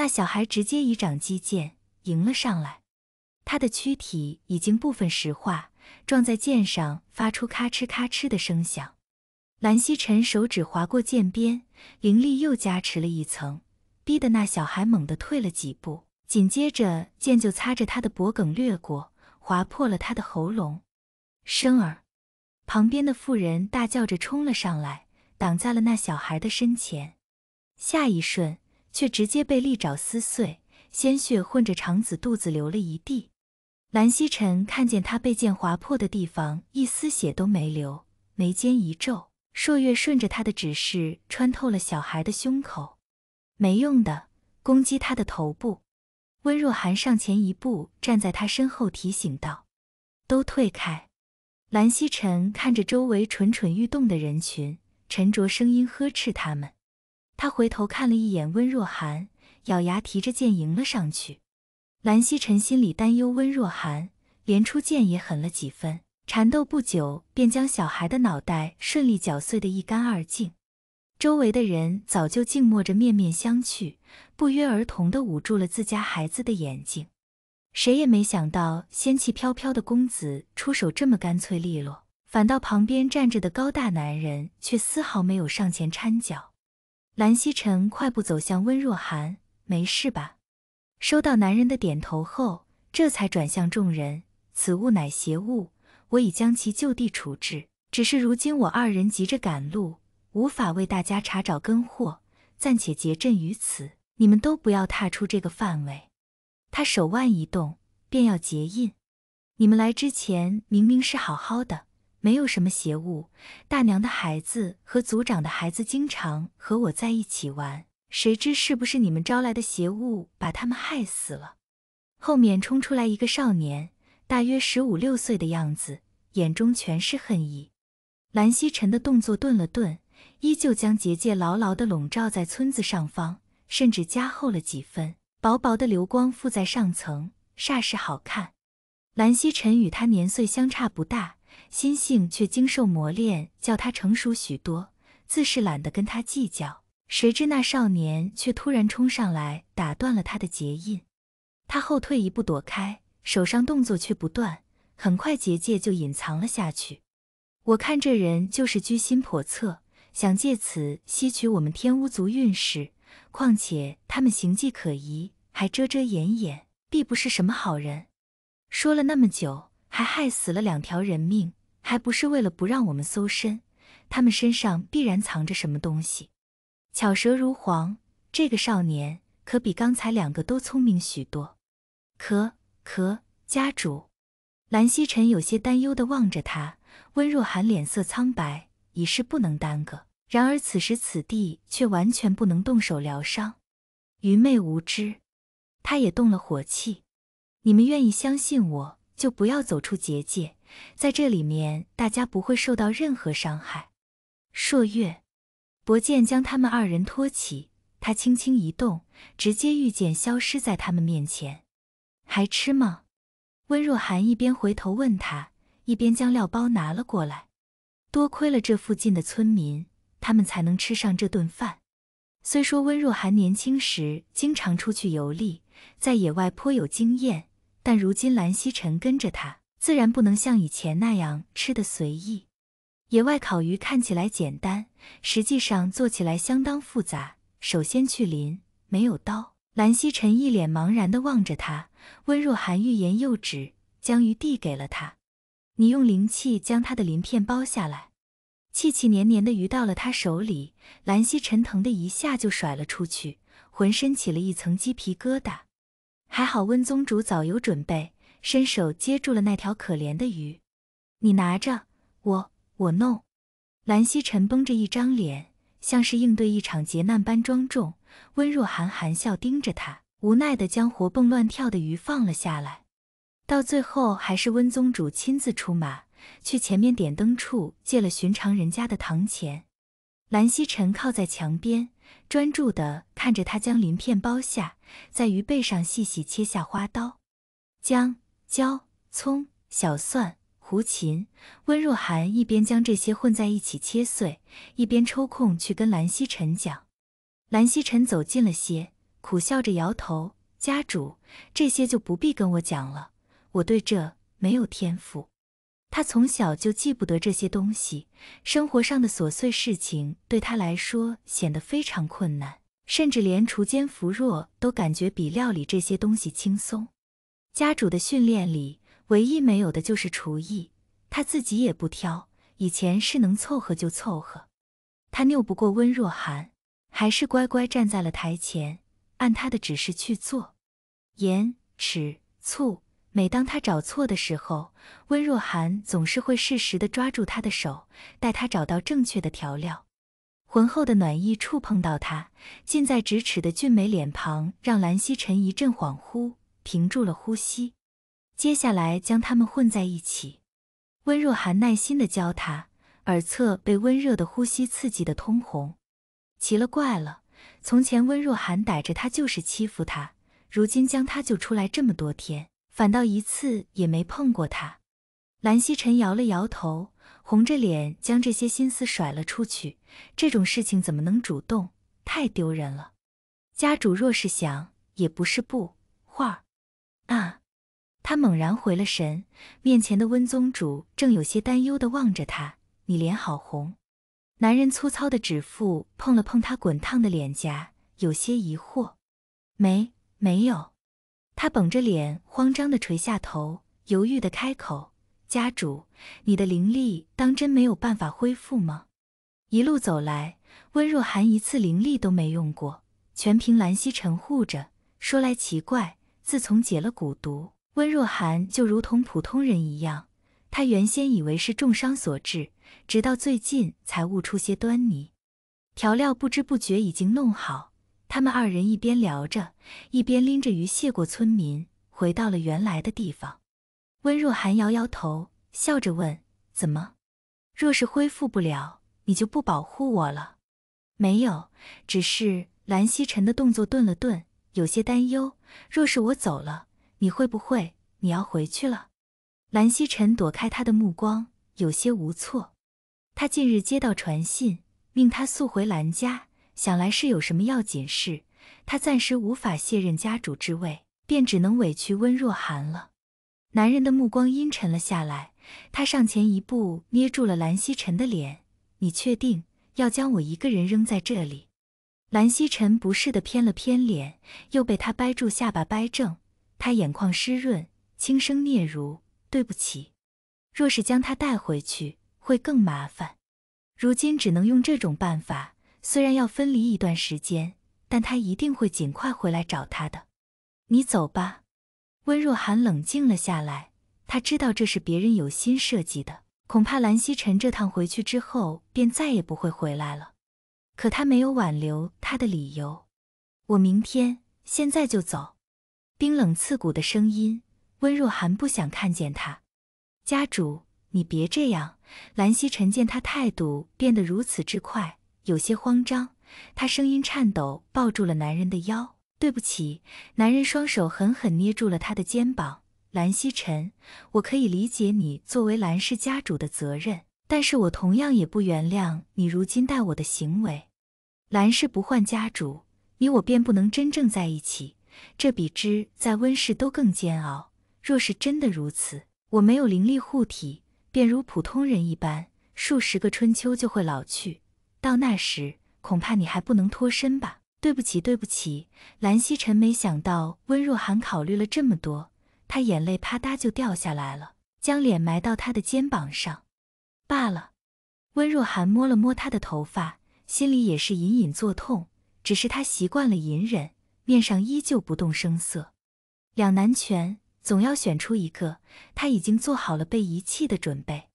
那小孩直接以掌击剑，迎了上来。他的躯体已经部分石化，撞在剑上发出咔哧咔哧的声响。蓝曦臣手指划过剑边，灵力又加持了一层，逼得那小孩猛地退了几步。紧接着，剑就擦着他的脖颈掠过，划破了他的喉咙。生儿！旁边的妇人大叫着冲了上来，挡在了那小孩的身前。下一瞬。却直接被利爪撕碎，鲜血混着肠子，肚子流了一地。蓝曦臣看见他被剑划破的地方，一丝血都没流，眉间一皱。朔月顺着他的指示，穿透了小孩的胸口。没用的，攻击他的头部。温若寒上前一步，站在他身后，提醒道：“都退开。”蓝曦臣看着周围蠢蠢欲动的人群，沉着声音呵斥他们。他回头看了一眼温若寒，咬牙提着剑迎了上去。兰曦晨心里担忧温若寒，连出剑也狠了几分。缠斗不久，便将小孩的脑袋顺利搅碎的一干二净。周围的人早就静默着，面面相觑，不约而同地捂住了自家孩子的眼睛。谁也没想到，仙气飘飘的公子出手这么干脆利落，反倒旁边站着的高大男人却丝毫没有上前掺脚。蓝曦臣快步走向温若寒，没事吧？收到男人的点头后，这才转向众人。此物乃邪物，我已将其就地处置。只是如今我二人急着赶路，无法为大家查找根货，暂且结阵于此。你们都不要踏出这个范围。他手腕一动，便要结印。你们来之前明明是好好的。没有什么邪物，大娘的孩子和族长的孩子经常和我在一起玩。谁知是不是你们招来的邪物把他们害死了？后面冲出来一个少年，大约十五六岁的样子，眼中全是恨意。蓝曦臣的动作顿了顿，依旧将结界牢牢地笼罩在村子上方，甚至加厚了几分，薄薄的流光附在上层，煞是好看。蓝曦臣与他年岁相差不大。心性却经受磨练，叫他成熟许多。自是懒得跟他计较。谁知那少年却突然冲上来，打断了他的结印。他后退一步躲开，手上动作却不断。很快结界就隐藏了下去。我看这人就是居心叵测，想借此吸取我们天巫族运势。况且他们行迹可疑，还遮遮掩掩，必不是什么好人。说了那么久，还害死了两条人命。还不是为了不让我们搜身，他们身上必然藏着什么东西。巧舌如簧，这个少年可比刚才两个都聪明许多。咳咳，家主，蓝曦臣有些担忧的望着他。温若寒脸色苍白，已是不能耽搁。然而此时此地却完全不能动手疗伤。愚昧无知，他也动了火气。你们愿意相信我，就不要走出结界。在这里面，大家不会受到任何伤害。朔月，薄剑将他们二人托起，他轻轻一动，直接御剑消失在他们面前。还吃吗？温若寒一边回头问他，一边将料包拿了过来。多亏了这附近的村民，他们才能吃上这顿饭。虽说温若寒年轻时经常出去游历，在野外颇有经验，但如今蓝曦臣跟着他。自然不能像以前那样吃的随意。野外烤鱼看起来简单，实际上做起来相当复杂。首先去鳞，没有刀，兰曦晨一脸茫然地望着他。温若寒欲言又止，将鱼递给了他：“你用灵气将他的鳞片剥下来。”气气黏黏的鱼到了他手里，兰曦晨疼的一下就甩了出去，浑身起了一层鸡皮疙瘩。还好温宗主早有准备。伸手接住了那条可怜的鱼，你拿着，我我弄。蓝曦臣绷着一张脸，像是应对一场劫难般庄重。温若寒含笑盯着他，无奈地将活蹦乱跳的鱼放了下来。到最后，还是温宗主亲自出马，去前面点灯处借了寻常人家的堂钱。蓝曦臣靠在墙边，专注地看着他将鳞片剥下，在鱼背上细细切下花刀，将。椒、葱、小蒜、胡芹。温若寒一边将这些混在一起切碎，一边抽空去跟蓝曦臣讲。蓝曦臣走近了些，苦笑着摇头：“家主，这些就不必跟我讲了。我对这没有天赋。他从小就记不得这些东西，生活上的琐碎事情对他来说显得非常困难，甚至连锄奸扶弱都感觉比料理这些东西轻松。”家主的训练里，唯一没有的就是厨艺。他自己也不挑，以前是能凑合就凑合。他拗不过温若寒，还是乖乖站在了台前，按他的指示去做。盐、尺、醋，每当他找错的时候，温若寒总是会适时的抓住他的手，带他找到正确的调料。浑厚的暖意触碰到他，近在咫尺的俊美脸庞，让蓝曦臣一阵恍惚。停住了呼吸，接下来将他们混在一起。温若寒耐心地教他，耳侧被温热的呼吸刺激得通红。奇了怪了，从前温若寒逮着他就是欺负他，如今将他就出来这么多天，反倒一次也没碰过他。蓝曦臣摇了摇头，红着脸将这些心思甩了出去。这种事情怎么能主动？太丢人了。家主若是想，也不是不画儿。啊！他猛然回了神，面前的温宗主正有些担忧的望着他。你脸好红。男人粗糙的指腹碰了碰他滚烫的脸颊，有些疑惑。没，没有。他绷着脸，慌张的垂下头，犹豫的开口：“家主，你的灵力当真没有办法恢复吗？”一路走来，温若寒一次灵力都没用过，全凭兰溪晨护着。说来奇怪。自从解了蛊毒，温若寒就如同普通人一样。他原先以为是重伤所致，直到最近才悟出些端倪。调料不知不觉已经弄好，他们二人一边聊着，一边拎着鱼谢过村民，回到了原来的地方。温若寒摇摇头，笑着问：“怎么？若是恢复不了，你就不保护我了？”“没有，只是……”蓝曦臣的动作顿了顿。有些担忧，若是我走了，你会不会你要回去了？蓝曦臣躲开他的目光，有些无措。他近日接到传信，命他速回蓝家，想来是有什么要紧事，他暂时无法卸任家主之位，便只能委屈温若寒了。男人的目光阴沉了下来，他上前一步，捏住了蓝曦臣的脸：“你确定要将我一个人扔在这里？”蓝曦臣不适的偏了偏脸，又被他掰住下巴掰正。他眼眶湿润，轻声嗫嚅：“对不起，若是将他带回去，会更麻烦。如今只能用这种办法，虽然要分离一段时间，但他一定会尽快回来找他的。你走吧。”温若寒冷静了下来，他知道这是别人有心设计的，恐怕蓝曦臣这趟回去之后，便再也不会回来了。可他没有挽留他的理由，我明天现在就走。冰冷刺骨的声音，温若寒不想看见他。家主，你别这样。兰溪晨见他态度变得如此之快，有些慌张，他声音颤抖，抱住了男人的腰。对不起。男人双手狠狠捏住了他的肩膀。兰溪晨，我可以理解你作为兰氏家主的责任，但是我同样也不原谅你如今待我的行为。兰氏不换家主，你我便不能真正在一起，这比之在温室都更煎熬。若是真的如此，我没有灵力护体，便如普通人一般，数十个春秋就会老去。到那时，恐怕你还不能脱身吧？对不起，对不起。兰溪晨没想到温若寒考虑了这么多，他眼泪啪嗒就掉下来了，将脸埋到他的肩膀上。罢了。温若寒摸了摸他的头发。心里也是隐隐作痛，只是他习惯了隐忍，面上依旧不动声色。两难全，总要选出一个。他已经做好了被遗弃的准备。